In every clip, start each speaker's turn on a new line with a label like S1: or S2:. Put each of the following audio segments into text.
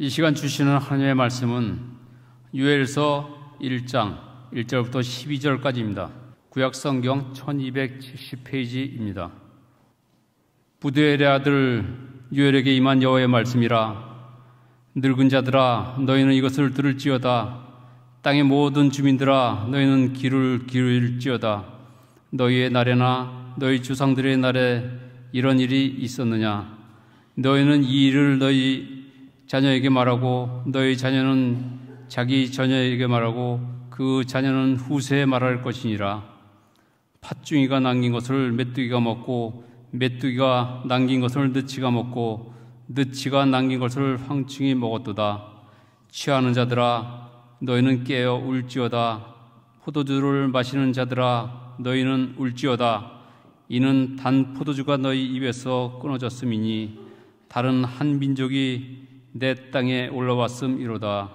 S1: 이 시간 주시는 하나님의 말씀은 유엘서 1장 1절부터 12절까지입니다. 구약 성경 1270페이지입니다. 부드엘의 아들 유엘에게 임한 여호의 말씀이라 늙은 자들아 너희는 이것을 들을지어다 땅의 모든 주민들아 너희는 길을 길을지어다 너희의 날에나 너희 주상들의 날에 이런 일이 있었느냐 너희는 이 일을 너희 자녀에게 말하고 너희 자녀는 자기 자녀에게 말하고 그 자녀는 후세에 말할 것이니라. 팥중이가 남긴 것을 메뚜기가 먹고 메뚜기가 남긴 것을 느치가 먹고 느치가 남긴 것을 황충이 먹었도다. 취하는 자들아 너희는 깨어 울지어다. 포도주를 마시는 자들아 너희는 울지어다. 이는 단 포도주가 너희 입에서 끊어졌음이니 다른 한 민족이 내 땅에 올라왔음이로다.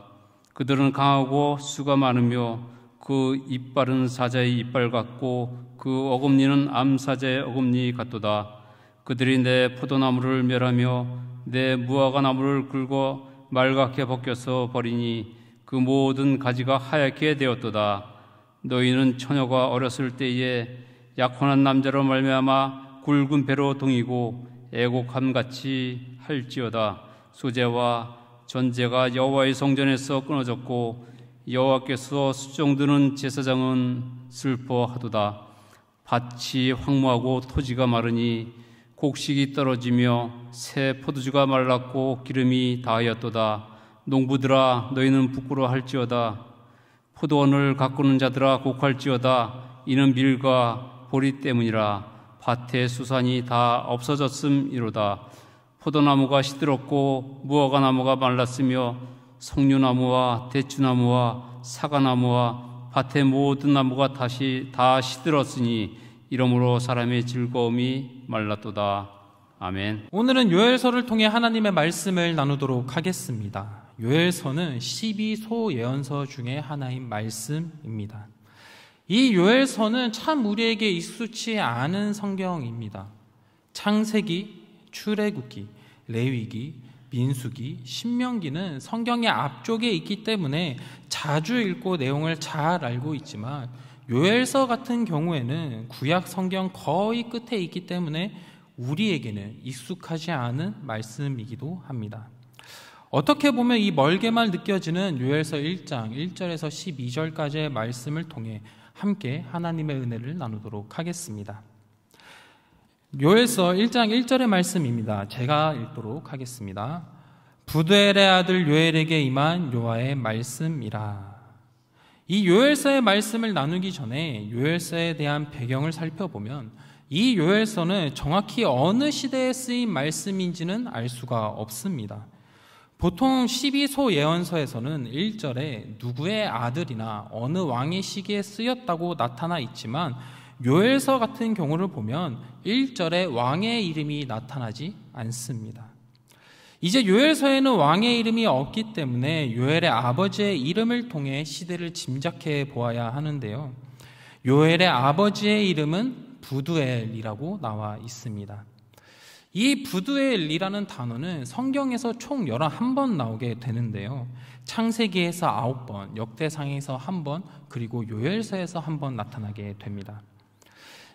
S1: 그들은 강하고 수가 많으며 그 이빨은 사자의 이빨 같고 그 어금니는 암사자의 어금니 같도다. 그들이 내 포도나무를 멸하며 내 무화과나무를 긁어 말갛게 벗겨서 버리니 그 모든 가지가 하얗게 되었도다. 너희는 처녀가 어렸을 때에 약혼한 남자로 말미암아 굵은 배로 동이고 애곡함같이 할지어다. 수제와 전제가 여호와의 성전에서 끊어졌고 여호와께서 수종드는 제사장은 슬퍼하도다 밭이 황무하고 토지가 마르니 곡식이 떨어지며 새 포도주가 말랐고 기름이 다하였도다 농부들아 너희는 부끄러할지어다 포도원을 가꾸는 자들아 곡할지어다 이는 밀과 보리 때문이라 밭의 수산이 다 없어졌음이로다 포도나무가 시들었고 무화과나무가 말랐으며 석류나무와 대추나무와 사과나무와 밭의 모든 나무가 다시 다 시들었으니 이러므로 사람의 즐거움이 말랐도다. 아멘. 오늘은 요엘서를 통해 하나님의 말씀을 나누도록 하겠습니다.
S2: 요엘서는 12소 예언서 중에 하나인 말씀입니다. 이 요엘서는 참 우리에게 익숙치 않은 성경입니다. 창세기, 출애굽기, 레위기, 민수기, 신명기는 성경의 앞쪽에 있기 때문에 자주 읽고 내용을 잘 알고 있지만 요엘서 같은 경우에는 구약 성경 거의 끝에 있기 때문에 우리에게는 익숙하지 않은 말씀이기도 합니다. 어떻게 보면 이 멀게만 느껴지는 요엘서 1장 1절에서 12절까지의 말씀을 통해 함께 하나님의 은혜를 나누도록 하겠습니다. 요에서 1장 1절의 말씀입니다. 제가 읽도록 하겠습니다. 부델의 아들 요엘에게 임한 요아의 말씀이라. 이 요엘서의 말씀을 나누기 전에 요엘서에 대한 배경을 살펴보면 이 요엘서는 정확히 어느 시대에 쓰인 말씀인지는 알 수가 없습니다. 보통 12소 예언서에서는 1절에 누구의 아들이나 어느 왕의 시기에 쓰였다고 나타나 있지만 요엘서 같은 경우를 보면 1절에 왕의 이름이 나타나지 않습니다. 이제 요엘서에는 왕의 이름이 없기 때문에 요엘의 아버지의 이름을 통해 시대를 짐작해 보아야 하는데요. 요엘의 아버지의 이름은 부두엘이라고 나와 있습니다. 이 부두엘이라는 단어는 성경에서 총 11번 나오게 되는데요. 창세기에서 9번, 역대상에서 1번, 그리고 요엘서에서 1번 나타나게 됩니다.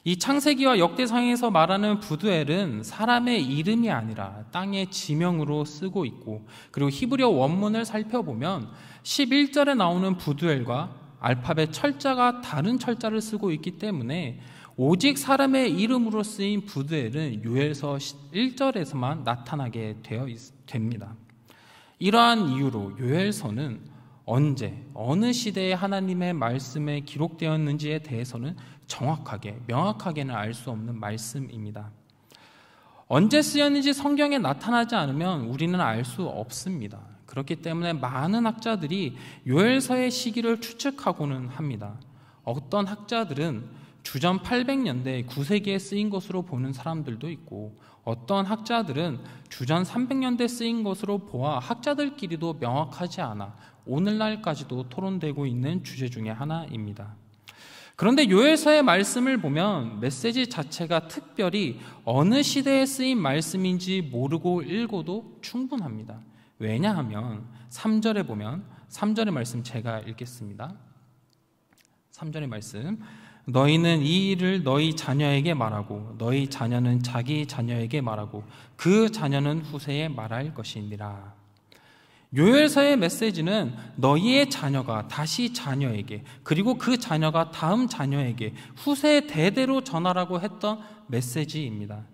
S2: 이 창세기와 역대상에서 말하는 부두엘은 사람의 이름이 아니라 땅의 지명으로 쓰고 있고 그리고 히브리어 원문을 살펴보면 11절에 나오는 부두엘과 알파벳 철자가 다른 철자를 쓰고 있기 때문에 오직 사람의 이름으로 쓰인 부두엘은 요엘서 1절에서만 나타나게 되어 있, 됩니다. 이러한 이유로 요엘서는 언제 어느 시대에 하나님의 말씀에 기록되었는지에 대해서는 정확하게, 명확하게는 알 수 없는 말씀입니다. 언제 쓰였는지 성경에 나타나지 않으면 우리는 알 수 없습니다. 그렇기 때문에 많은 학자들이 요엘서의 시기를 추측하고는 합니다. 어떤 학자들은 주전 800년대 9세기에 쓰인 것으로 보는 사람들도 있고 어떤 학자들은 주전 300년대 쓰인 것으로 보아 학자들끼리도 명확하지 않아 오늘날까지도 토론되고 있는 주제 중의 하나입니다. 그런데 요엘서의 말씀을 보면 메시지 자체가 특별히 어느 시대에 쓰인 말씀인지 모르고 읽어도 충분합니다. 왜냐하면 3절에 보면 3절의 말씀 제가 읽겠습니다. 3절의 말씀 너희는 이 일을 너희 자녀에게 말하고 너희 자녀는 자기 자녀에게 말하고 그 자녀는 후세에 말할 것이니라. 요엘서의 메시지는 너희의 자녀가 다시 자녀에게 그리고 그 자녀가 다음 자녀에게 후세 대대로 전하라고 했던 메시지입니다.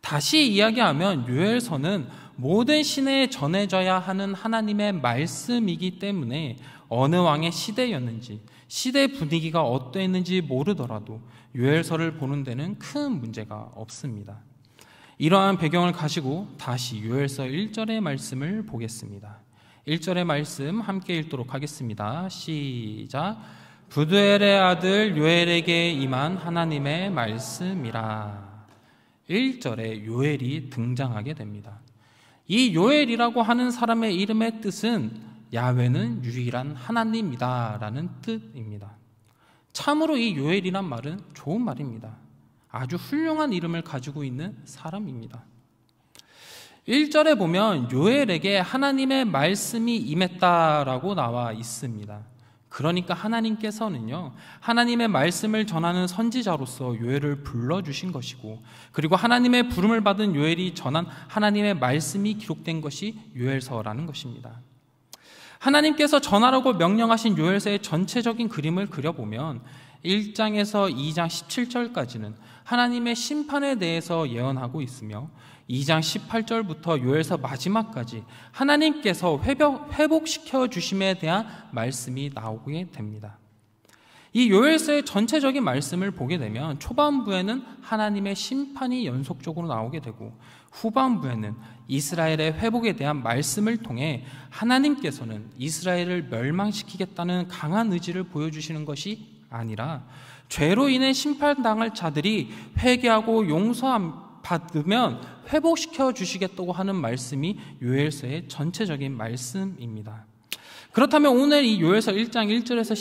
S2: 다시 이야기하면 요엘서는 모든 신에 전해져야 하는 하나님의 말씀이기 때문에 어느 왕의 시대였는지 시대 분위기가 어땠는지 모르더라도 요엘서를 보는 데는 큰 문제가 없습니다. 이러한 배경을 가지고 다시 요엘서 1절의 말씀을 보겠습니다. 1절의 말씀 함께 읽도록 하겠습니다. 시작. 부두엘의 아들 요엘에게 임한 하나님의 말씀이라. 1절에 요엘이 등장하게 됩니다. 이 요엘이라고 하는 사람의 이름의 뜻은 야외는 유일한 하나님이다 라는 뜻입니다. 참으로 이 요엘이란 말은 좋은 말입니다. 아주 훌륭한 이름을 가지고 있는 사람입니다. 1절에 보면 요엘에게 하나님의 말씀이 임했다라고 나와 있습니다. 그러니까 하나님께서는요, 하나님의 말씀을 전하는 선지자로서 요엘을 불러주신 것이고, 그리고 하나님의 부름을 받은 요엘이 전한 하나님의 말씀이 기록된 것이 요엘서라는 것입니다. 하나님께서 전하라고 명령하신 요엘서의 전체적인 그림을 그려보면 1장에서 2장 17절까지는 하나님의 심판에 대해서 예언하고 있으며 2장 18절부터 요엘서 마지막까지 하나님께서 회복시켜 주심에 대한 말씀이 나오게 됩니다. 이 요엘서의 전체적인 말씀을 보게 되면 초반부에는 하나님의 심판이 연속적으로 나오게 되고 후반부에는 이스라엘의 회복에 대한 말씀을 통해 하나님께서는 이스라엘을 멸망시키겠다는 강한 의지를 보여주시는 것이 아니라 죄로 인해 심판당할 자들이 회개하고 용서함 받으면 회복시켜 주시겠다고 하는 말씀이 요엘서의 전체적인 말씀입니다. 그렇다면 오늘 이 요엘서 1장 1절에서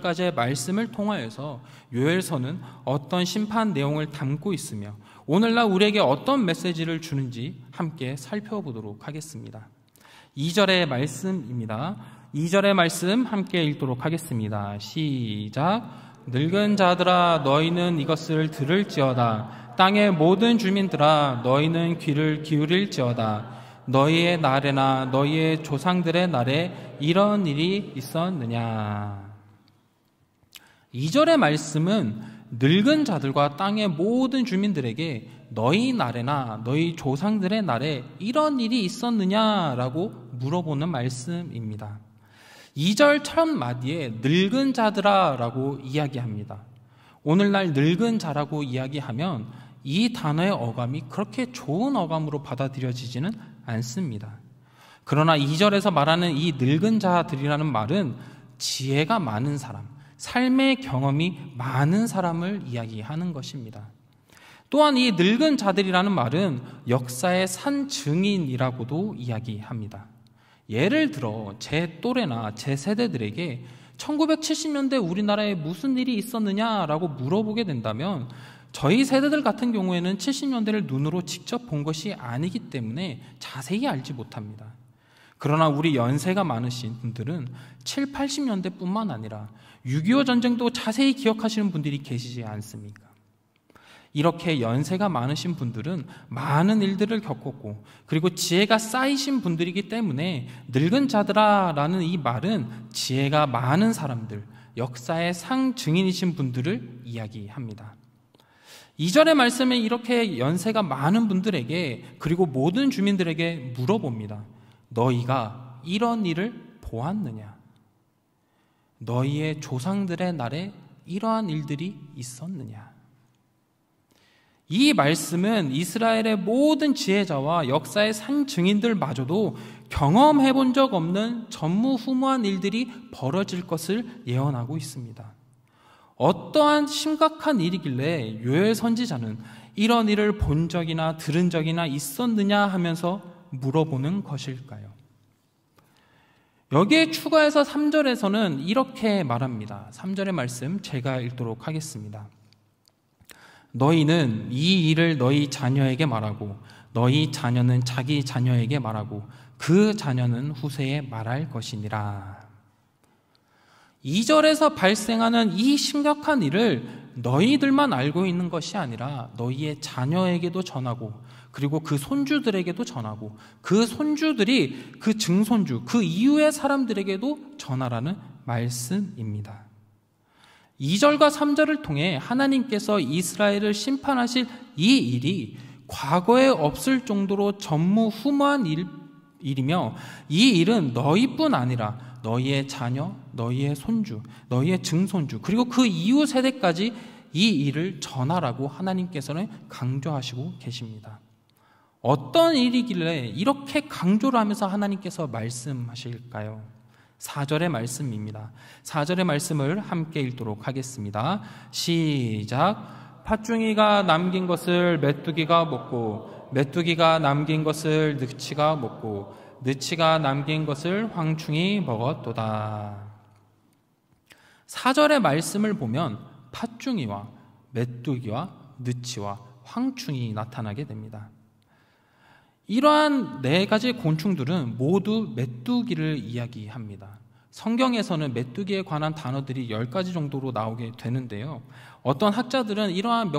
S2: 12절까지의 말씀을 통하여서 요엘서는 어떤 심판 내용을 담고 있으며 오늘날 우리에게 어떤 메시지를 주는지 함께 살펴보도록 하겠습니다. 2절의 말씀입니다. 2절의 말씀 함께 읽도록 하겠습니다. 시작. 늙은 자들아 너희는 이것을 들을지어다 땅의 모든 주민들아 너희는 귀를 기울일지어다 너희의 날에나 너희의 조상들의 날에 이런 일이 있었느냐 2절의 말씀은 늙은 자들과 땅의 모든 주민들에게 너희 날에나 너희 조상들의 날에 이런 일이 있었느냐라고 물어보는 말씀입니다. 2절 첫 마디에 늙은 자들아라고 이야기합니다. 오늘날 늙은 자라고 이야기하면 이 단어의 어감이 그렇게 좋은 어감으로 받아들여지지는 않습니다. 그러나 2절에서 말하는 이 늙은 자들이라는 말은 지혜가 많은 사람, 삶의 경험이 많은 사람을 이야기하는 것입니다. 또한 이 늙은 자들이라는 말은 역사의 산 증인이라고도 이야기합니다. 예를 들어 제 또래나 제 세대들에게 1970년대 우리나라에 무슨 일이 있었느냐라고 물어보게 된다면 저희 세대들 같은 경우에는 70년대를 눈으로 직접 본 것이 아니기 때문에 자세히 알지 못합니다. 그러나 우리 연세가 많으신 분들은 7, 80년대 뿐만 아니라 6.25 전쟁도 자세히 기억하시는 분들이 계시지 않습니까? 이렇게 연세가 많으신 분들은 많은 일들을 겪었고, 그리고 지혜가 쌓이신 분들이기 때문에 늙은 자들아 라는 이 말은 지혜가 많은 사람들, 역사의 상증인이신 분들을 이야기합니다. 이절의 말씀에 이렇게 연세가 많은 분들에게 그리고 모든 주민들에게 물어봅니다. 너희가 이런 일을 보았느냐? 너희의 조상들의 날에 이러한 일들이 있었느냐? 이 말씀은 이스라엘의 모든 지혜자와 역사의 상 증인들마저도 경험해 본 적 없는 전무후무한 일들이 벌어질 것을 예언하고 있습니다. 어떠한 심각한 일이길래 요엘 선지자는 이런 일을 본 적이나 들은 적이나 있었느냐 하면서 물어보는 것일까요? 여기에 추가해서 3절에서는 이렇게 말합니다. 3절의 말씀 제가 읽도록 하겠습니다. 너희는 이 일을 너희 자녀에게 말하고 너희 자녀는 자기 자녀에게 말하고 그 자녀는 후세에 말할 것이니라. 2절에서 발생하는 이 심각한 일을 너희들만 알고 있는 것이 아니라 너희의 자녀에게도 전하고 그리고 그 손주들에게도 전하고 그 손주들이 그 증손주 그 이후의 사람들에게도 전하라는 말씀입니다. 2절과 3절을 통해 하나님께서 이스라엘을 심판하실 이 일이 과거에 없을 정도로 전무후무한 일, 일이며 이 일은 너희뿐 아니라 너희의 자녀, 너희의 손주, 너희의 증손주, 그리고 그 이후 세대까지 이 일을 전하라고 하나님께서는 강조하시고 계십니다. 어떤 일이길래 이렇게 강조를 하면서 하나님께서 말씀하실까요? 4절의 말씀입니다. 4절의 말씀을 함께 읽도록 하겠습니다. 시작. 팥중이가 남긴 것을 메뚜기가 먹고, 메뚜기가 남긴 것을 늑치가 먹고, 느치가 남긴 것을 황충이 먹었도다. 사절의 말씀을 보면 팥중이와 메뚜기와 느치와 황충이 나타나게 됩니다. 이러한 네 가지 곤충들은 모두 메뚜기를 이야기합니다. 성경에서는 메뚜기에 관한 단어들이 10가지 정도로 나오게 되는데요. 어떤 학자들은 이러한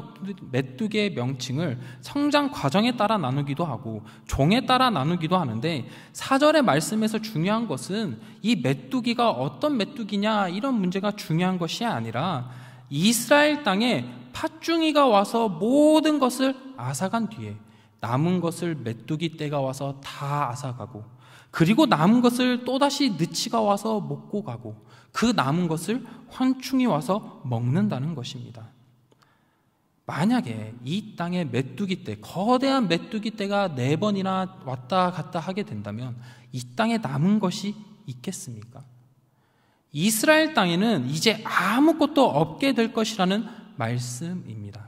S2: 메뚜기의 명칭을 성장 과정에 따라 나누기도 하고 종에 따라 나누기도 하는데 사절의 말씀에서 중요한 것은 이 메뚜기가 어떤 메뚜기냐 이런 문제가 중요한 것이 아니라 이스라엘 땅에 팥중이가 와서 모든 것을 앗아간 뒤에 남은 것을 메뚜기 때가 와서 다 앗아가고 그리고 남은 것을 또다시 느치가 와서 먹고 가고 그 남은 것을 환충이 와서 먹는다는 것입니다. 만약에 이 땅에 메뚜기 때, 거대한 메뚜기 때가네 번이나 왔다 갔다 하게 된다면 이 땅에 남은 것이 있겠습니까? 이스라엘 땅에는 이제 아무것도 없게 될 것이라는 말씀입니다.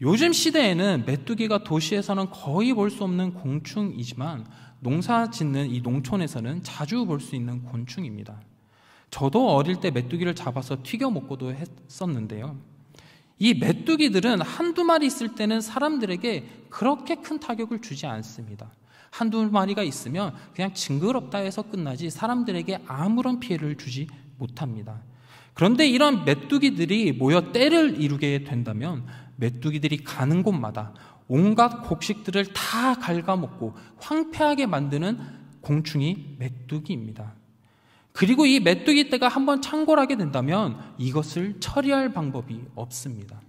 S2: 요즘 시대에는 메뚜기가 도시에서는 거의 볼 수 없는 공충이지만 농사 짓는 이 농촌에서는 자주 볼 수 있는 곤충입니다. 저도 어릴 때 메뚜기를 잡아서 튀겨 먹고도 했었는데요. 이 메뚜기들은 한두 마리 있을 때는 사람들에게 그렇게 큰 타격을 주지 않습니다. 한두 마리가 있으면 그냥 징그럽다 해서 끝나지 사람들에게 아무런 피해를 주지 못합니다. 그런데 이런 메뚜기들이 모여 때를 이루게 된다면 메뚜기들이 가는 곳마다 온갖 곡식들을 다 갉아먹고 황폐하게 만드는 공충이 메뚜기입니다. 그리고 이 메뚜기 떼가 한번 창궐하게 된다면 이것을 처리할 방법이 없습니다.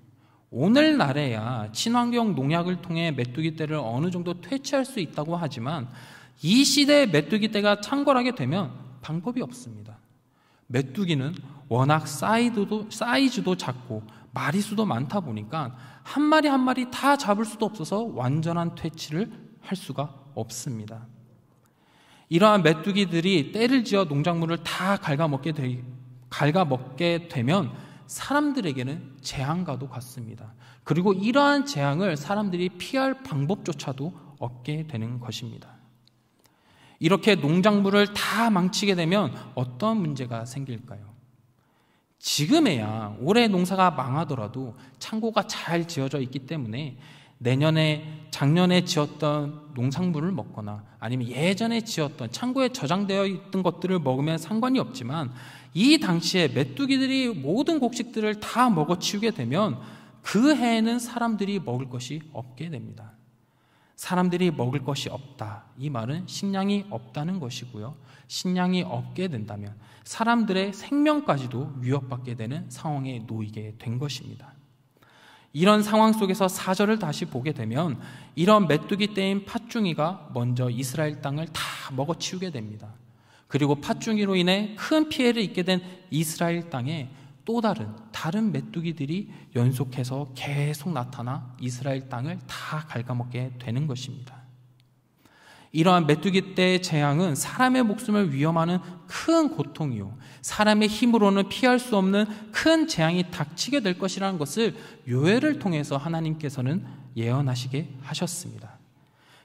S2: 오늘날에야 친환경 농약을 통해 메뚜기 떼를 어느 정도 퇴치할 수 있다고 하지만 이 시대의 메뚜기 떼가 창궐하게 되면 방법이 없습니다. 메뚜기는 워낙 사이즈도, 사이즈도 작고 마리수도 많다 보니까 한 마리 한 마리 다 잡을 수도 없어서 완전한 퇴치를 할 수가 없습니다. 이러한 메뚜기들이 때를 지어 농작물을 다 갉아먹게, 되, 갉아먹게 되면 사람들에게는 재앙과도 같습니다. 그리고 이러한 재앙을 사람들이 피할 방법조차도 없게 되는 것입니다. 이렇게 농작물을 다 망치게 되면 어떤 문제가 생길까요? 지금에야 올해 농사가 망하더라도 창고가 잘 지어져 있기 때문에 내년에 작년에 지었던 농산물을 먹거나 아니면 예전에 지었던 창고에 저장되어 있던 것들을 먹으면 상관이 없지만 이 당시에 메뚜기들이 모든 곡식들을 다 먹어치우게 되면 그 해에는 사람들이 먹을 것이 없게 됩니다. 사람들이 먹을 것이 없다. 이 말은 식량이 없다는 것이고요. 식량이 없게 된다면 사람들의 생명까지도 위협받게 되는 상황에 놓이게 된 것입니다. 이런 상황 속에서 사절을 다시 보게 되면 이런 메뚜기 떼인 팥중이가 먼저 이스라엘 땅을 다 먹어치우게 됩니다. 그리고 팥중이로 인해 큰 피해를 입게 된 이스라엘 땅에 또 다른 다른 메뚜기들이 연속해서 계속 나타나 이스라엘 땅을 다 갉아먹게 되는 것입니다. 이러한 메뚜기 때 재앙은 사람의 목숨을 위험하는 큰 고통이요. 사람의 힘으로는 피할 수 없는 큰 재앙이 닥치게 될 것이라는 것을 요해를 통해서 하나님께서는 예언하시게 하셨습니다.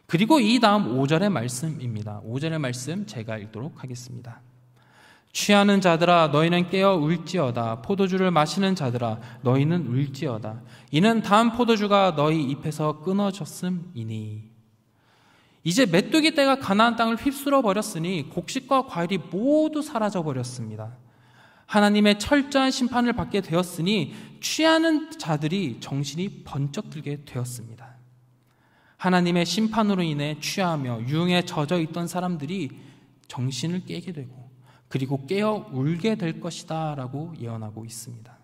S2: 그리고 이 다음 5절의 말씀입니다. 5절의 말씀 제가 읽도록 하겠습니다. 취하는 자들아 너희는 깨어 울지어다 포도주를 마시는 자들아 너희는 울지어다 이는 다음 포도주가 너희 입에서 끊어졌음이니 이제 메뚜기 떼가 가나안 땅을 휩쓸어 버렸으니 곡식과 과일이 모두 사라져 버렸습니다. 하나님의 철저한 심판을 받게 되었으니 취하는 자들이 정신이 번쩍 들게 되었습니다. 하나님의 심판으로 인해 취하며 유흥에 젖어 있던 사람들이 정신을 깨게 되고 그리고 깨어 울게 될 것이다 라고 예언하고 있습니다.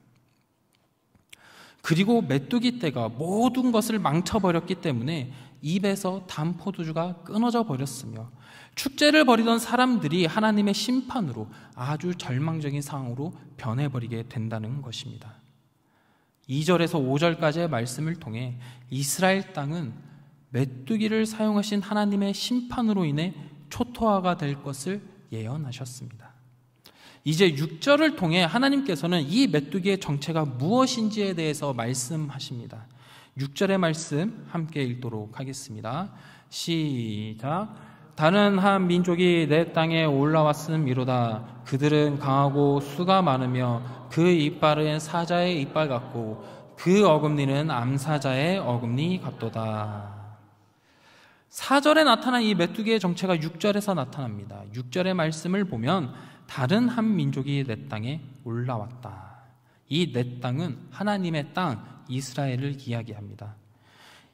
S2: 그리고 메뚜기 떼가 모든 것을 망쳐버렸기 때문에 입에서 단 포도주가 끊어져 버렸으며 축제를 벌이던 사람들이 하나님의 심판으로 아주 절망적인 상황으로 변해버리게 된다는 것입니다. 2절에서 5절까지의 말씀을 통해 이스라엘 땅은 메뚜기를 사용하신 하나님의 심판으로 인해 초토화가 될 것을 예언하셨습니다. 이제 6절을 통해 하나님께서는 이 메뚜기의 정체가 무엇인지에 대해서 말씀하십니다. 6절의 말씀 함께 읽도록 하겠습니다. 시작. 다른 한 민족이 내 땅에 올라왔음이로다. 그들은 강하고 수가 많으며 그 이빨은 사자의 이빨 같고 그 어금니는 암사자의 어금니 같도다. 4절에 나타난 이 메뚜기의 정체가 6절에서 나타납니다. 6절의 말씀을 보면 다른 한 민족이 내 땅에 올라왔다. 이 내 땅은 하나님의 땅 이스라엘을 이야기합니다.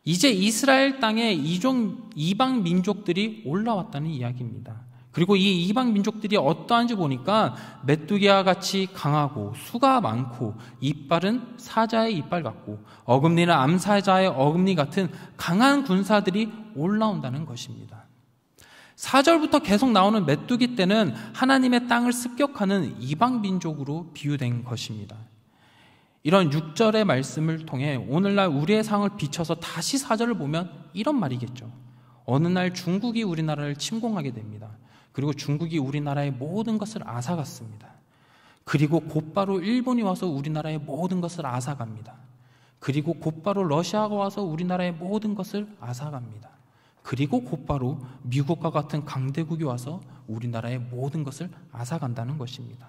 S2: 이제 이스라엘 땅에 이종 이방 민족들이 올라왔다는 이야기입니다. 그리고 이 이방 민족들이 어떠한지 보니까 메뚜기와 같이 강하고 수가 많고 이빨은 사자의 이빨 같고 어금니는 암사자의 어금니 같은 강한 군사들이 올라온다는 것입니다. 4절부터 계속 나오는 메뚜기 때는 하나님의 땅을 습격하는 이방 민족으로 비유된 것입니다. 이런 6절의 말씀을 통해 오늘날 우리의 상을 비춰서 다시 4절을 보면 이런 말이겠죠. 어느 날 중국이 우리나라를 침공하게 됩니다. 그리고 중국이 우리나라의 모든 것을 앗아갔습니다. 그리고 곧바로 일본이 와서 우리나라의 모든 것을 앗아갑니다. 그리고 곧바로 러시아가 와서 우리나라의 모든 것을 앗아갑니다. 그리고 곧바로 미국과 같은 강대국이 와서 우리나라의 모든 것을 앗아간다는 것입니다.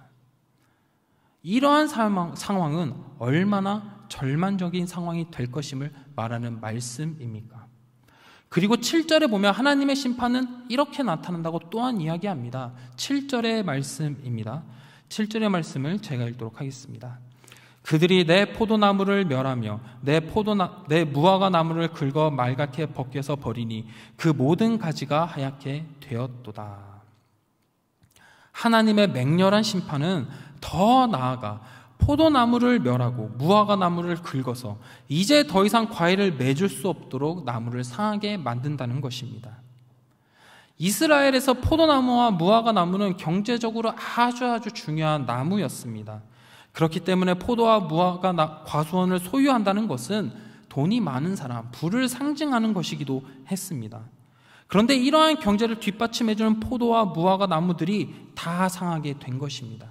S2: 이러한 상황, 은 얼마나 절망적인 상황이 될 것임을 말하는 말씀입니까? 그리고 7절에 보면 하나님의 심판은 이렇게 나타난다고 또한 이야기합니다. 7절의 말씀입니다. 7절의 말씀을 제가 읽도록 하겠습니다. 그들이 내 포도나무를 멸하며 내 포도나 내 무화과 나무를 긁어 말갛게 벗겨서 버리니 그 모든 가지가 하얗게 되었도다. 하나님의 맹렬한 심판은 더 나아가 포도나무를 멸하고 무화과 나무를 긁어서 이제 더 이상 과일을 맺을 수 없도록 나무를 상하게 만든다는 것입니다. 이스라엘에서 포도나무와 무화과 나무는 경제적으로 아주 아주 중요한 나무였습니다. 그렇기 때문에 포도와 무화과 과수원을 소유한다는 것은 돈이 많은 사람, 부를 상징하는 것이기도 했습니다. 그런데 이러한 경제를 뒷받침해주는 포도와 무화과 나무들이 다 상하게 된 것입니다.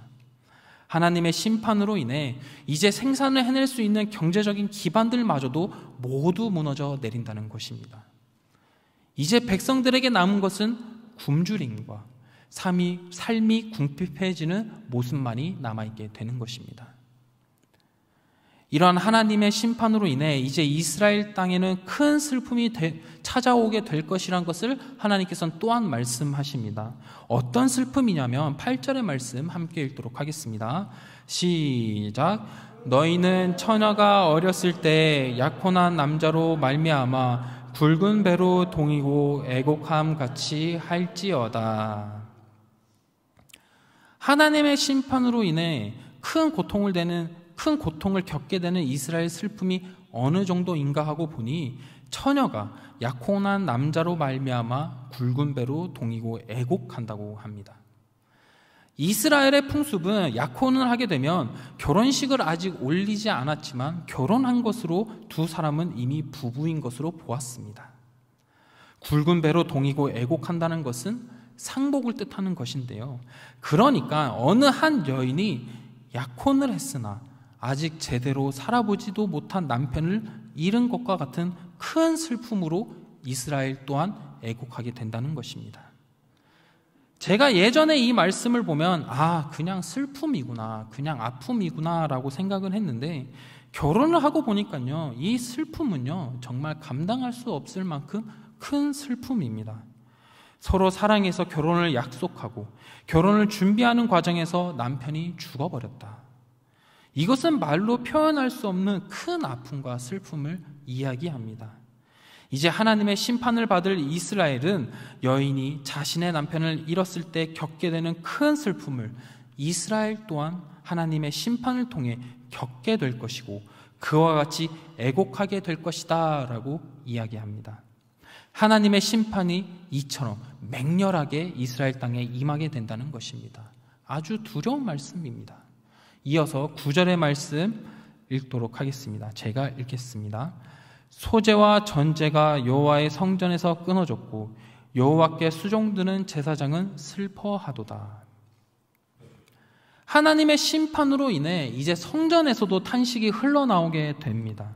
S2: 하나님의 심판으로 인해 이제 생산을 해낼 수 있는 경제적인 기반들마저도 모두 무너져 내린다는 것입니다. 이제 백성들에게 남은 것은 굶주림과 삶이, 삶이 궁핍해지는 모습만이 남아있게 되는 것입니다. 이러한 하나님의 심판으로 인해 이제 이스라엘 땅에는 큰 슬픔이 되, 찾아오게 될 것이란 것을 하나님께서는 또한 말씀하십니다. 어떤 슬픔이냐면 8절의 말씀 함께 읽도록 하겠습니다. 시작. 너희는 처녀가 어렸을 때 약혼한 남자로 말미암아 굵은 배로 동이고 애곡함 같이 할지어다. 하나님의 심판으로 인해 큰 고통을 되는 큰 고통을 겪게 되는 이스라엘 슬픔이 어느 정도인가 하고 보니 처녀가 약혼한 남자로 말미암아 굵은 배로 동이고 애곡한다고 합니다. 이스라엘의 풍습은 약혼을 하게 되면 결혼식을 아직 올리지 않았지만 결혼한 것으로 두 사람은 이미 부부인 것으로 보았습니다. 굵은 배로 동이고 애곡한다는 것은 상복을 뜻하는 것인데요. 그러니까 어느 한 여인이 약혼을 했으나 아직 제대로 살아보지도 못한 남편을 잃은 것과 같은 큰 슬픔으로 이스라엘 또한 애국하게 된다는 것입니다. 제가 예전에 이 말씀을 보면 아 그냥 슬픔이구나 그냥 아픔이구나라고 생각을 했는데 결혼을 하고 보니까요 이 슬픔은요 정말 감당할 수 없을 만큼 큰 슬픔입니다. 서로 사랑해서 결혼을 약속하고 결혼을 준비하는 과정에서 남편이 죽어버렸다. 이것은 말로 표현할 수 없는 큰 아픔과 슬픔을 이야기합니다. 이제 하나님의 심판을 받을 이스라엘은 여인이 자신의 남편을 잃었을 때 겪게 되는 큰 슬픔을 이스라엘 또한 하나님의 심판을 통해 겪게 될 것이고 그와 같이 애곡하게 될 것이다 라고 이야기합니다. 하나님의 심판이 이처럼 맹렬하게 이스라엘 땅에 임하게 된다는 것입니다. 아주 두려운 말씀입니다. 이어서 9절의 말씀 읽도록 하겠습니다. 제가 읽겠습니다. 소재와 전제가 여호와의 성전에서 끊어졌고 여호와께 수종드는 제사장은 슬퍼하도다. 하나님의 심판으로 인해 이제 성전에서도 탄식이 흘러나오게 됩니다.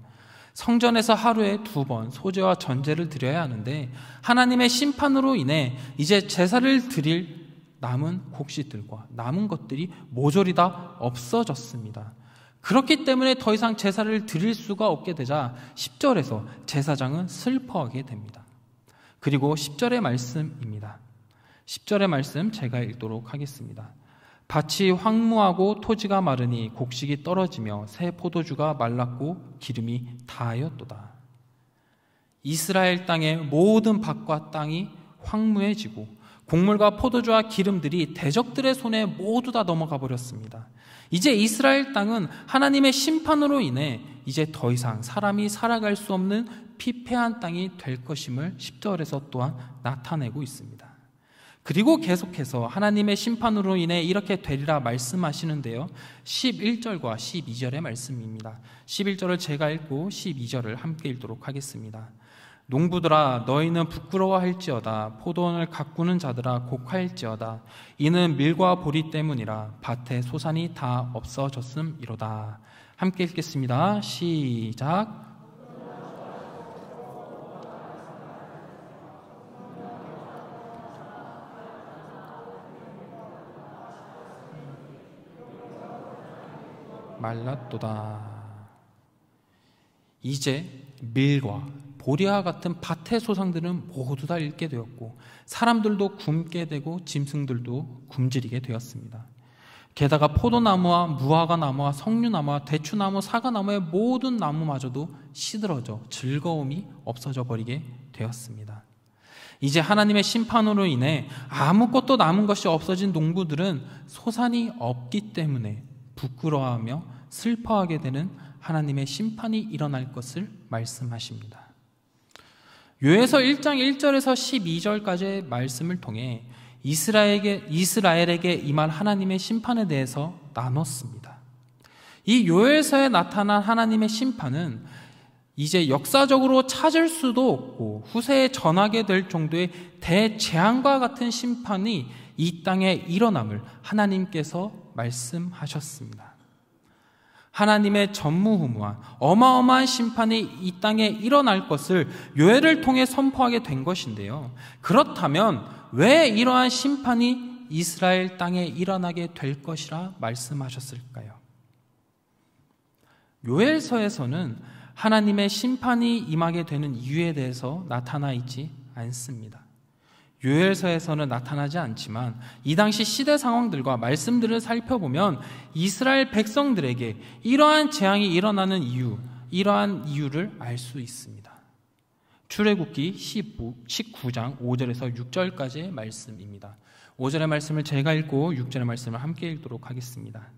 S2: 성전에서 하루에 두 번소재와 전제를 드려야 하는데 하나님의 심판으로 인해 이제 제사를 드릴 남은 곡식들과 남은 것들이 모조리 다 없어졌습니다. 그렇기 때문에 더 이상 제사를 드릴 수가 없게 되자 10절에서 제사장은 슬퍼하게 됩니다. 그리고 10절의 말씀입니다. 10절의 말씀 제가 읽도록 하겠습니다. 밭이 황무하고 토지가 마르니 곡식이 떨어지며 새 포도주가 말랐고 기름이 다하였도다. 이스라엘 땅의 모든 밭과 땅이 황무해지고 곡물과 포도주와 기름들이 대적들의 손에 모두 다 넘어가 버렸습니다. 이제 이스라엘 땅은 하나님의 심판으로 인해 이제 더 이상 사람이 살아갈 수 없는 피폐한 땅이 될 것임을 10절에서 또한 나타내고 있습니다. 그리고 계속해서 하나님의 심판으로 인해 이렇게 되리라 말씀하시는데요. 11절과 12절의 말씀입니다. 11절을 제가 읽고 12절을 함께 읽도록 하겠습니다. 농부들아 너희는 부끄러워할지어다 포도원을 가꾸는 자들아 곡할지어다 이는 밀과 보리 때문이라 밭에 소산이 다 없어졌음이로다 함께 읽겠습니다 시작 말랐도다. 이제 밀과 보리와 같은 밭의 소상들은 모두 다 잃게 되었고 사람들도 굶게 되고 짐승들도 굶주리게 되었습니다. 게다가 포도나무와 무화과나무와 석류나무와 대추나무, 사과나무의 모든 나무마저도 시들어져 즐거움이 없어져 버리게 되었습니다. 이제 하나님의 심판으로 인해 아무것도 남은 것이 없어진 농부들은 소산이 없기 때문에 부끄러워하며 슬퍼하게 되는 하나님의 심판이 일어날 것을 말씀하십니다. 요에서 1장 1절에서 12절까지의 말씀을 통해 이스라엘에게, 이스라엘에게 임할 하나님의 심판에 대해서 나눴습니다. 이 요에서에 나타난 하나님의 심판은 이제 역사적으로 찾을 수도 없고 후세에 전하게 될 정도의 대재앙과 같은 심판이 이 땅에 일어남을 하나님께서 말씀하셨습니다. 하나님의 전무후무한 어마어마한 심판이 이 땅에 일어날 것을 요해를 통해 선포하게 된 것인데요. 그렇다면 왜 이러한 심판이 이스라엘 땅에 일어나게 될 것이라 말씀하셨을까요? 요엘서에서는 하나님의 심판이 임하게 되는 이유에 대해서 나타나 있지 않습니다. 요엘서에서는 나타나지 않지만 이 당시 시대 상황들과 말씀들을 살펴보면 이스라엘 백성들에게 이러한 재앙이 일어나는 이유, 이러한 이유를 알 수 있습니다. 출애굽기 19장 5절에서 6절까지의 말씀입니다. 5절의 말씀을 제가 읽고 6절의 말씀을 함께 읽도록 하겠습니다.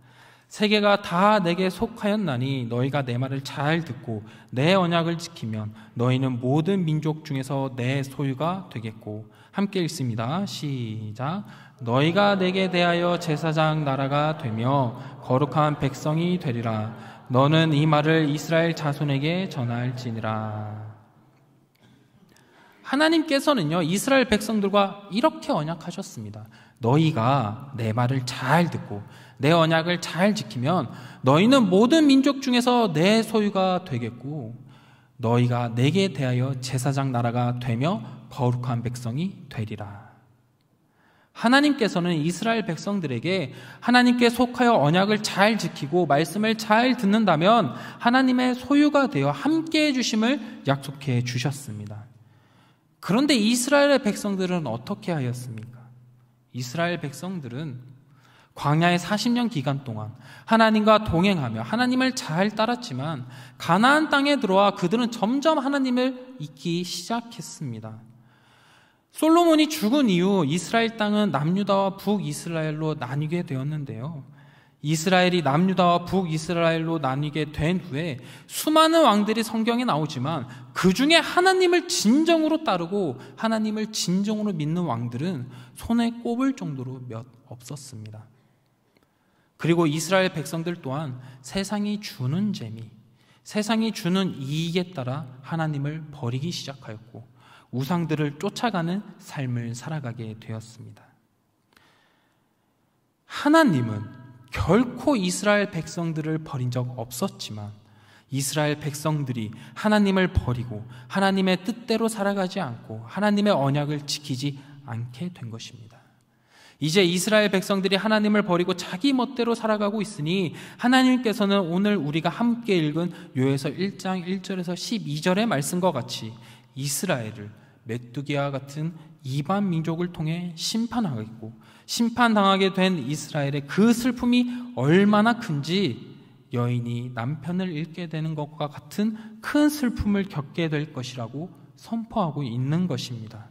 S2: 세계가 다 내게 속하였나니 너희가 내 말을 잘 듣고 내 언약을 지키면 너희는 모든 민족 중에서 내 소유가 되겠고 함께 읽습니다. 시작. 너희가 내게 대하여 제사장 나라가 되며 거룩한 백성이 되리라. 너는 이 말을 이스라엘 자손에게 전할지니라. 하나님께서는요, 이스라엘 백성들과 이렇게 언약하셨습니다. 너희가 내 말을 잘 듣고 내 언약을 잘 지키면 너희는 모든 민족 중에서 내 소유가 되겠고 너희가 내게 대하여 제사장 나라가 되며 거룩한 백성이 되리라. 하나님께서는 이스라엘 백성들에게 하나님께 속하여 언약을 잘 지키고 말씀을 잘 듣는다면 하나님의 소유가 되어 함께 해주심을 약속해 주셨습니다. 그런데 이스라엘의 백성들은 어떻게 하였습니까? 이스라엘 백성들은 광야의 40년 기간 동안 하나님과 동행하며 하나님을 잘 따랐지만 가나안 땅에 들어와 그들은 점점 하나님을 잊기 시작했습니다. 솔로몬이 죽은 이후 이스라엘 땅은 남유다와 북이스라엘로 나뉘게 되었는데요. 이스라엘이 남유다와 북이스라엘로 나뉘게 된 후에 수많은 왕들이 성경에 나오지만 그 중에 하나님을 진정으로 따르고 하나님을 진정으로 믿는 왕들은 손에 꼽을 정도로 몇 없었습니다. 그리고 이스라엘 백성들 또한 세상이 주는 재미, 세상이 주는 이익에 따라 하나님을 버리기 시작하였고 우상들을 쫓아가는 삶을 살아가게 되었습니다. 하나님은 결코 이스라엘 백성들을 버린 적 없었지만 이스라엘 백성들이 하나님을 버리고 하나님의 뜻대로 살아가지 않고 하나님의 언약을 지키지 않게 된 것입니다. 이제 이스라엘 백성들이 하나님을 버리고 자기 멋대로 살아가고 있으니 하나님께서는 오늘 우리가 함께 읽은 요에서 1장 1절에서 12절의 말씀과 같이 이스라엘을 메뚜기와 같은 이반 민족을 통해 심판하겠고 심판당하게 된 이스라엘의 그 슬픔이 얼마나 큰지 여인이 남편을 잃게 되는 것과 같은 큰 슬픔을 겪게 될 것이라고 선포하고 있는 것입니다.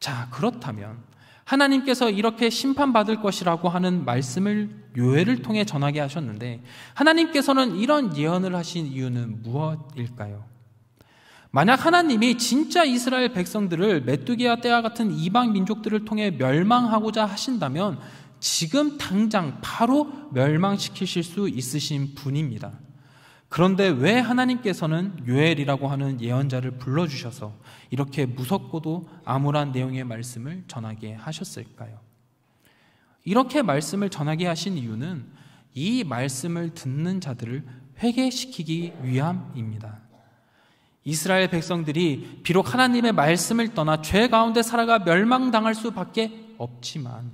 S2: 자, 그렇다면 하나님께서 이렇게 심판받을 것이라고 하는 말씀을 요해를 통해 전하게 하셨는데 하나님께서는 이런 예언을 하신 이유는 무엇일까요? 만약 하나님이 진짜 이스라엘 백성들을 메뚜기와 때와 같은 이방 민족들을 통해 멸망하고자 하신다면 지금 당장 바로 멸망시키실 수 있으신 분입니다. 그런데 왜 하나님께서는 요엘이라고 하는 예언자를 불러주셔서 이렇게 무섭고도 암울한 내용의 말씀을 전하게 하셨을까요? 이렇게 말씀을 전하게 하신 이유는 이 말씀을 듣는 자들을 회개시키기 위함입니다. 이스라엘 백성들이 비록 하나님의 말씀을 떠나 죄 가운데 살아가 멸망당할 수밖에 없지만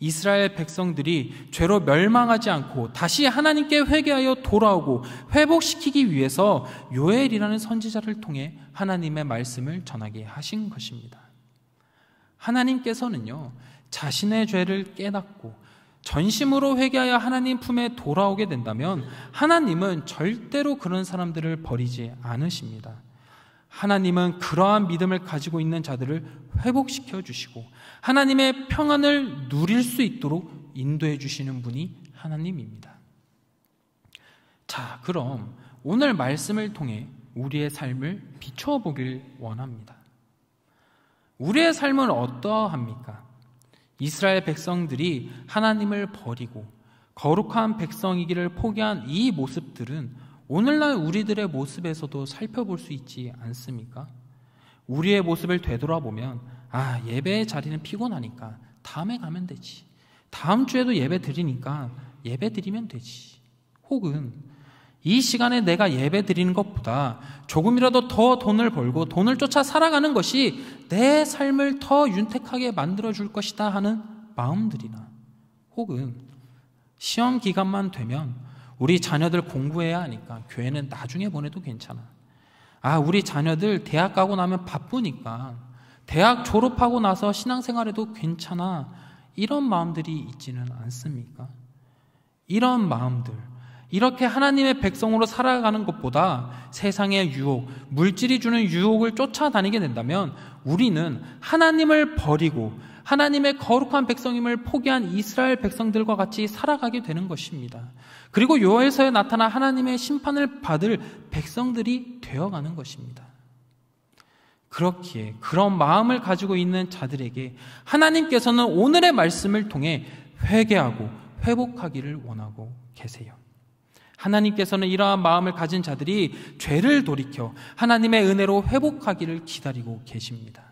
S2: 이스라엘 백성들이 죄로 멸망하지 않고 다시 하나님께 회개하여 돌아오고 회복시키기 위해서 요엘이라는 선지자를 통해 하나님의 말씀을 전하게 하신 것입니다. 하나님께서는요, 자신의 죄를 깨닫고 전심으로 회개하여 하나님 품에 돌아오게 된다면 하나님은 절대로 그런 사람들을 버리지 않으십니다. 하나님은 그러한 믿음을 가지고 있는 자들을 회복시켜 주시고 하나님의 평안을 누릴 수 있도록 인도해 주시는 분이 하나님입니다. 자, 그럼 오늘 말씀을 통해 우리의 삶을 비춰보길 원합니다. 우리의 삶은 어떠합니까? 이스라엘 백성들이 하나님을 버리고 거룩한 백성이기를 포기한 이 모습들은 오늘날 우리들의 모습에서도 살펴볼 수 있지 않습니까? 우리의 모습을 되돌아보면 아, 예배 자리는 피곤하니까 다음에 가면 되지. 다음 주에도 예배 드리니까 예배 드리면 되지. 혹은 이 시간에 내가 예배 드리는 것보다 조금이라도 더 돈을 벌고 돈을 쫓아 살아가는 것이 내 삶을 더 윤택하게 만들어 줄 것이다 하는 마음들이나 혹은 시험 기간만 되면 우리 자녀들 공부해야 하니까 교회는 나중에 보내도 괜찮아. 아, 우리 자녀들 대학 가고 나면 바쁘니까 대학 졸업하고 나서 신앙생활에도 괜찮아. 이런 마음들이 있지는 않습니까? 이런 마음들. 이렇게 하나님의 백성으로 살아가는 것보다 세상의 유혹, 물질이 주는 유혹을 쫓아다니게 된다면 우리는 하나님을 버리고 하나님의 거룩한 백성임을 포기한 이스라엘 백성들과 같이 살아가게 되는 것입니다. 그리고 요에서에 나타나 하나님의 심판을 받을 백성들이 되어가는 것입니다. 그렇기에 그런 마음을 가지고 있는 자들에게 하나님께서는 오늘의 말씀을 통해 회개하고 회복하기를 원하고 계세요. 하나님께서는 이러한 마음을 가진 자들이 죄를 돌이켜 하나님의 은혜로 회복하기를 기다리고 계십니다.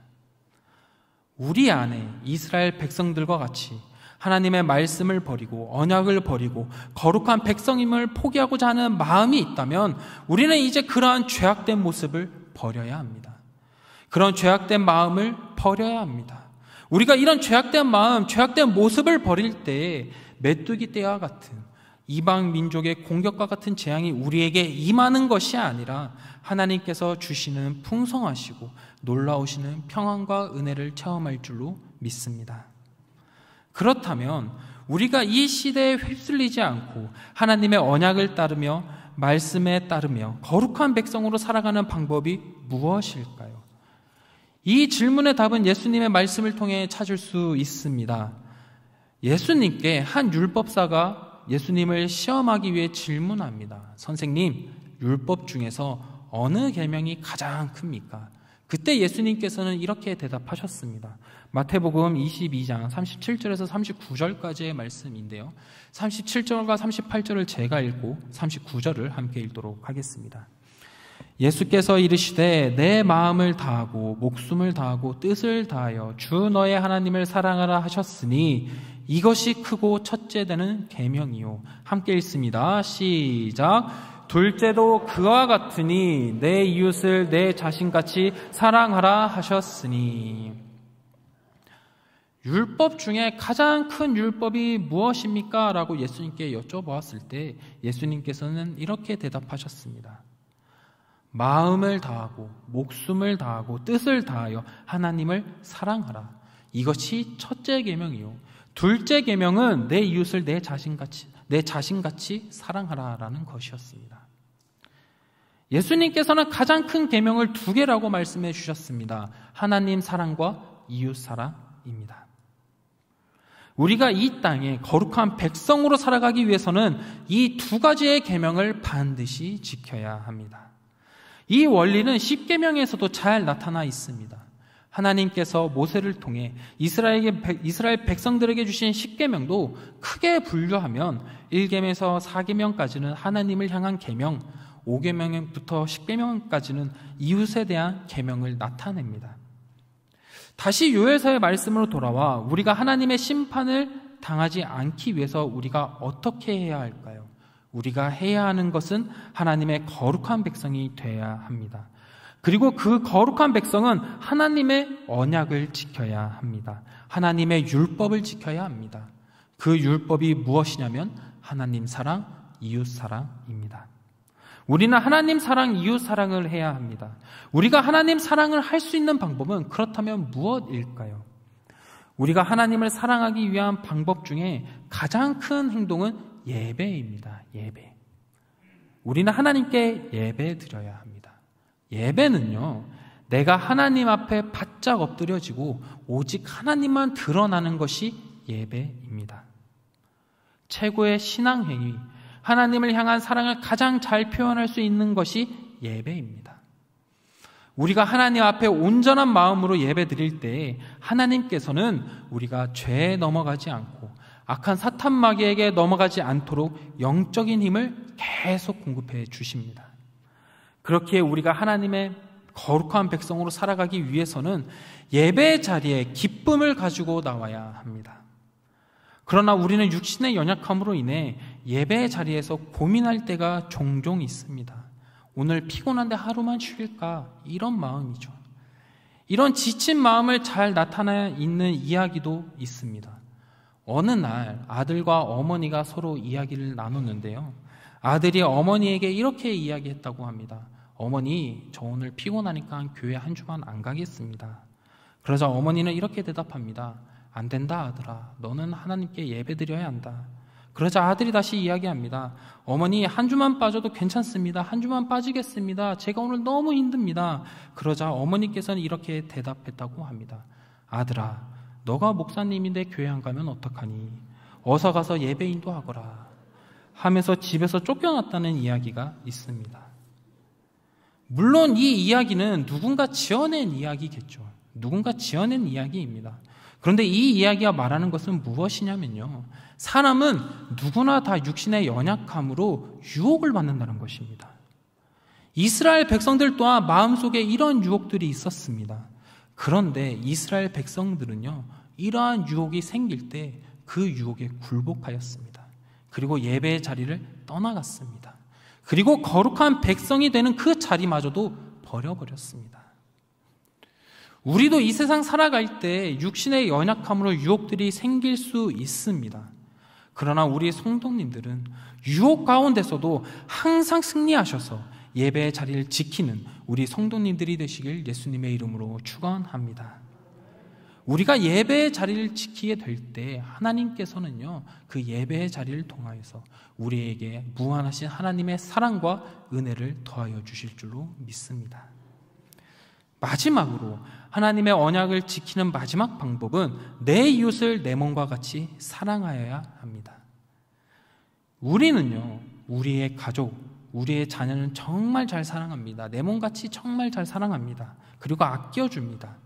S2: 우리 안에 이스라엘 백성들과 같이 하나님의 말씀을 버리고 언약을 버리고 거룩한 백성임을 포기하고자 하는 마음이 있다면 우리는 이제 그러한 죄악된 모습을 버려야 합니다. 그런 죄악된 마음을 버려야 합니다. 우리가 이런 죄악된 마음, 죄악된 모습을 버릴 때 메뚜기 떼와 같은 이방 민족의 공격과 같은 재앙이 우리에게 임하는 것이 아니라 하나님께서 주시는 풍성하시고 놀라우시는 평안과 은혜를 체험할 줄로 믿습니다. 그렇다면 우리가 이 시대에 휩쓸리지 않고 하나님의 언약을 따르며 말씀에 따르며 거룩한 백성으로 살아가는 방법이 무엇일까요? 이 질문의 답은 예수님의 말씀을 통해 찾을 수 있습니다. 예수님께 한 율법사가 예수님을 시험하기 위해 질문합니다. 선생님, 율법 중에서 어느 계명이 가장 큽니까? 그때 예수님께서는 이렇게 대답하셨습니다. 마태복음 22장 37절에서 39절까지의 말씀인데요. 37절과 38절을 제가 읽고 39절을 함께 읽도록 하겠습니다. 예수께서 이르시되 내 마음을 다하고 목숨을 다하고 뜻을 다하여 주 너의 하나님을 사랑하라 하셨으니 이것이 크고 첫째 되는 계명이요 함께 읽습니다. 시작 둘째도 그와 같으니 내 이웃을 내 자신같이 사랑하라 하셨으니 율법 중에 가장 큰 율법이 무엇입니까? 라고 예수님께 여쭤보았을 때 예수님께서는 이렇게 대답하셨습니다. 마음을 다하고 목숨을 다하고 뜻을 다하여 하나님을 사랑하라. 이것이 첫째 계명이요. 둘째 계명은 내 이웃을 내 자신같이 내 자신같이 사랑하라라는 것이었습니다. 예수님께서는 가장 큰 계명을 두 개라고 말씀해 주셨습니다. 하나님 사랑과 이웃 사랑입니다. 우리가 이 땅에 거룩한 백성으로 살아가기 위해서는 이 두 가지의 계명을 반드시 지켜야 합니다. 이 원리는 십계명에서도 잘 나타나 있습니다. 하나님께서 모세를 통해 이스라엘 백성들에게 주신 십계명도 크게 분류하면 1계명에서 4계명까지는 하나님을 향한 계명, 5계명부터 10계명까지는 이웃에 대한 계명을 나타냅니다. 다시 요에서의 말씀으로 돌아와 우리가 하나님의 심판을 당하지 않기 위해서 우리가 어떻게 해야 할까요? 우리가 해야 하는 것은 하나님의 거룩한 백성이 되어야 합니다. 그리고 그 거룩한 백성은 하나님의 언약을 지켜야 합니다. 하나님의 율법을 지켜야 합니다. 그 율법이 무엇이냐면 하나님 사랑, 이웃 사랑입니다. 우리는 하나님 사랑, 이웃 사랑을 해야 합니다. 우리가 하나님 사랑을 할 수 있는 방법은 그렇다면 무엇일까요? 우리가 하나님을 사랑하기 위한 방법 중에 가장 큰 행동은 예배입니다. 예배. 우리는 하나님께 예배 드려야 합니다. 예배는요, 내가 하나님 앞에 바짝 엎드려지고 오직 하나님만 드러나는 것이 예배입니다. 최고의 신앙행위, 하나님을 향한 사랑을 가장 잘 표현할 수 있는 것이 예배입니다. 우리가 하나님 앞에 온전한 마음으로 예배 드릴 때 하나님께서는 우리가 죄에 넘어가지 않고 악한 사탄 마귀에게 넘어가지 않도록 영적인 힘을 계속 공급해 주십니다. 그렇게 우리가 하나님의 거룩한 백성으로 살아가기 위해서는 예배 자리에 기쁨을 가지고 나와야 합니다. 그러나 우리는 육신의 연약함으로 인해 예배 자리에서 고민할 때가 종종 있습니다. 오늘 피곤한데 하루만 쉬일까? 이런 마음이죠. 이런 지친 마음을 잘나타나 있는 이야기도 있습니다. 어느 날 아들과 어머니가 서로 이야기를 나눴는데요. 아들이 어머니에게 이렇게 이야기했다고 합니다. 어머니, 저 오늘 피곤하니까 교회 한 주만 안 가겠습니다. 그러자 어머니는 이렇게 대답합니다. 안 된다, 아들아. 너는 하나님께 예배 드려야 한다. 그러자 아들이 다시 이야기합니다. 어머니, 한 주만 빠져도 괜찮습니다. 한 주만 빠지겠습니다. 제가 오늘 너무 힘듭니다. 그러자 어머니께서는 이렇게 대답했다고 합니다. 아들아, 너가 목사님인데 교회 안 가면 어떡하니? 어서 가서 예배인도 하거라. 하면서 집에서 쫓겨났다는 이야기가 있습니다. 물론 이 이야기는 누군가 지어낸 이야기겠죠. 누군가 지어낸 이야기입니다. 그런데 이 이야기가 말하는 것은 무엇이냐면요. 사람은 누구나 다 육신의 연약함으로 유혹을 받는다는 것입니다. 이스라엘 백성들 또한 마음속에 이런 유혹들이 있었습니다. 그런데 이스라엘 백성들은요, 이러한 유혹이 생길 때 그 유혹에 굴복하였습니다. 그리고 예배의 자리를 떠나갔습니다. 그리고 거룩한 백성이 되는 그 자리마저도 버려버렸습니다. 우리도 이 세상 살아갈 때 육신의 연약함으로 유혹들이 생길 수 있습니다. 그러나 우리 성도님들은 유혹 가운데서도 항상 승리하셔서 예배의 자리를 지키는 우리 성도님들이 되시길 예수님의 이름으로 축원합니다. 우리가 예배의 자리를 지키게 될 때 하나님께서는요 그 예배의 자리를 통하여서 우리에게 무한하신 하나님의 사랑과 은혜를 더하여 주실 줄로 믿습니다. 마지막으로 하나님의 언약을 지키는 마지막 방법은 내 이웃을 내 몸과 같이 사랑하여야 합니다. 우리는요 우리의 가족, 우리의 자녀는 정말 잘 사랑합니다. 내 몸같이 정말 잘 사랑합니다. 그리고 아껴줍니다.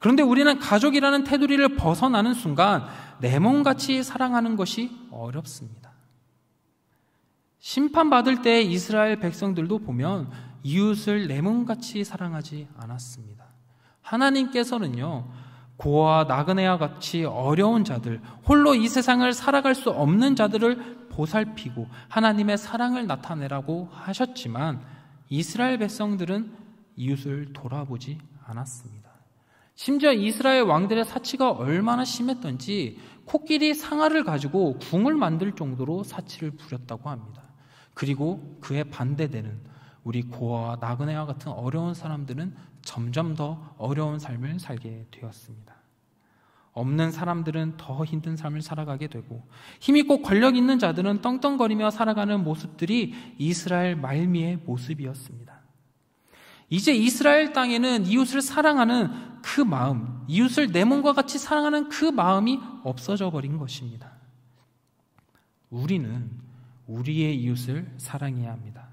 S2: 그런데 우리는 가족이라는 테두리를 벗어나는 순간 내 몸같이 사랑하는 것이 어렵습니다. 심판받을 때 이스라엘 백성들도 보면 이웃을 내 몸같이 사랑하지 않았습니다. 하나님께서는요, 고아 나그네와 같이 어려운 자들, 홀로 이 세상을 살아갈 수 없는 자들을 보살피고 하나님의 사랑을 나타내라고 하셨지만 이스라엘 백성들은 이웃을 돌아보지 않았습니다. 심지어 이스라엘 왕들의 사치가 얼마나 심했던지 코끼리 상아를 가지고 궁을 만들 정도로 사치를 부렸다고 합니다. 그리고 그에 반대되는 우리 고아와 나그네와 같은 어려운 사람들은 점점 더 어려운 삶을 살게 되었습니다. 없는 사람들은 더 힘든 삶을 살아가게 되고 힘있고 권력 있는 자들은 떵떵거리며 살아가는 모습들이 이스라엘 말미의 모습이었습니다. 이제 이스라엘 땅에는 이웃을 사랑하는 그 마음, 이웃을 내 몸과 같이 사랑하는 그 마음이 없어져 버린 것입니다. 우리는 우리의 이웃을 사랑해야 합니다.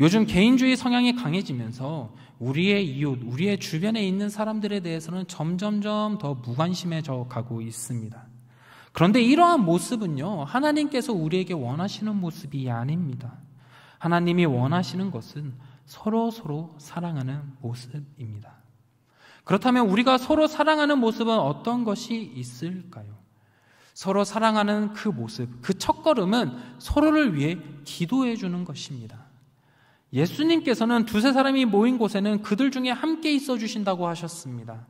S2: 요즘 개인주의 성향이 강해지면서 우리의 이웃, 우리의 주변에 있는 사람들에 대해서는 점점점 더 무관심해져 가고 있습니다. 그런데 이러한 모습은요, 하나님께서 우리에게 원하시는 모습이 아닙니다. 하나님이 원하시는 것은 서로 서로 사랑하는 모습입니다. 그렇다면 우리가 서로 사랑하는 모습은 어떤 것이 있을까요? 서로 사랑하는 그 모습, 그 첫걸음은 서로를 위해 기도해 주는 것입니다. 예수님께서는 두세 사람이 모인 곳에는 그들 중에 함께 있어 주신다고 하셨습니다.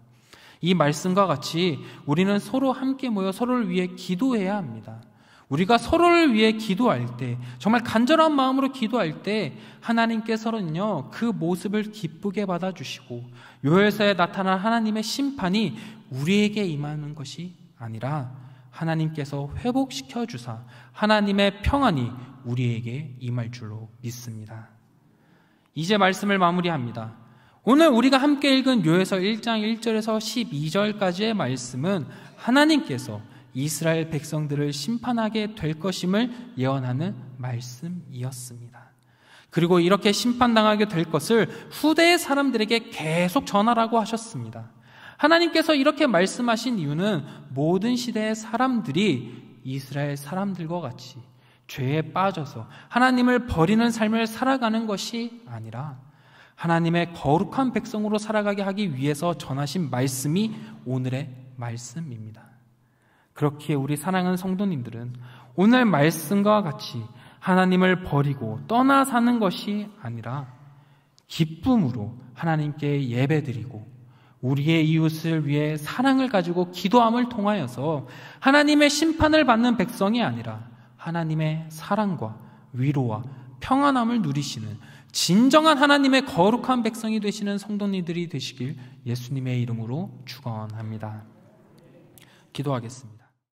S2: 이 말씀과 같이 우리는 서로 함께 모여 서로를 위해 기도해야 합니다. 우리가 서로를 위해 기도할 때, 정말 간절한 마음으로 기도할 때, 하나님께서는요, 그 모습을 기쁘게 받아주시고, 요엘서에 나타난 하나님의 심판이 우리에게 임하는 것이 아니라, 하나님께서 회복시켜 주사, 하나님의 평안이 우리에게 임할 줄로 믿습니다. 이제 말씀을 마무리합니다. 오늘 우리가 함께 읽은 요에서 1장 1절에서 12절까지의 말씀은 하나님께서 이스라엘 백성들을 심판하게 될 것임을 예언하는 말씀이었습니다. 그리고 이렇게 심판당하게 될 것을 후대의 사람들에게 계속 전하라고 하셨습니다. 하나님께서 이렇게 말씀하신 이유는 모든 시대의 사람들이 이스라엘 사람들과 같이 죄에 빠져서 하나님을 버리는 삶을 살아가는 것이 아니라 하나님의 거룩한 백성으로 살아가게 하기 위해서 전하신 말씀이 오늘의 말씀입니다. 그렇기에 우리 사랑하는 성도님들은 오늘 말씀과 같이 하나님을 버리고 떠나 사는 것이 아니라 기쁨으로 하나님께 예배드리고 우리의 이웃을 위해 사랑을 가지고 기도함을 통하여서 하나님의 심판을 받는 백성이 아니라 하나님의 사랑과 위로와 평안함을 누리시는 진정한 하나님의 거룩한 백성이 되시는 성도님들이 되시길 예수님의 이름으로 축원합니다. 기도하겠습니다.